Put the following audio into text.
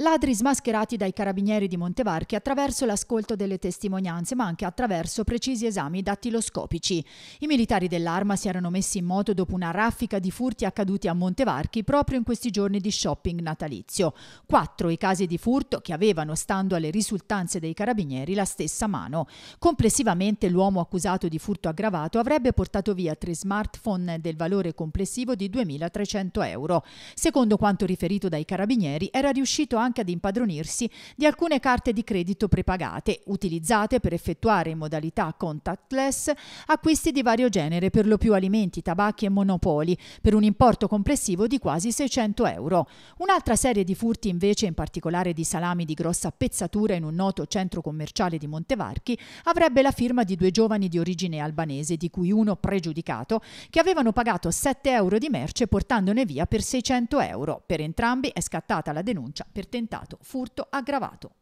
Ladri smascherati dai carabinieri di Montevarchi attraverso l'ascolto delle testimonianze, ma anche attraverso precisi esami dattiloscopici. I militari dell'arma si erano messi in moto dopo una raffica di furti accaduti a Montevarchi proprio in questi giorni di shopping natalizio. Quattro i casi di furto che avevano, stando alle risultanze dei carabinieri, la stessa mano. Complessivamente l'uomo accusato di furto aggravato avrebbe portato via tre smartphone del valore complessivo di 2.300 euro. Secondo quanto riferito dai carabinieri, era riuscito anche banca ad impadronirsi di alcune carte di credito prepagate, utilizzate per effettuare in modalità contactless acquisti di vario genere, per lo più alimenti, tabacchi e monopoli, per un importo complessivo di quasi 600 euro. Un'altra serie di furti invece, in particolare di salami di grossa pezzatura in un noto centro commerciale di Montevarchi, avrebbe la firma di due giovani di origine albanese, di cui uno pregiudicato, che avevano pagato 7 euro di merce portandone via per 600 euro. Per entrambi è scattata la denuncia per tenere tentato furto aggravato.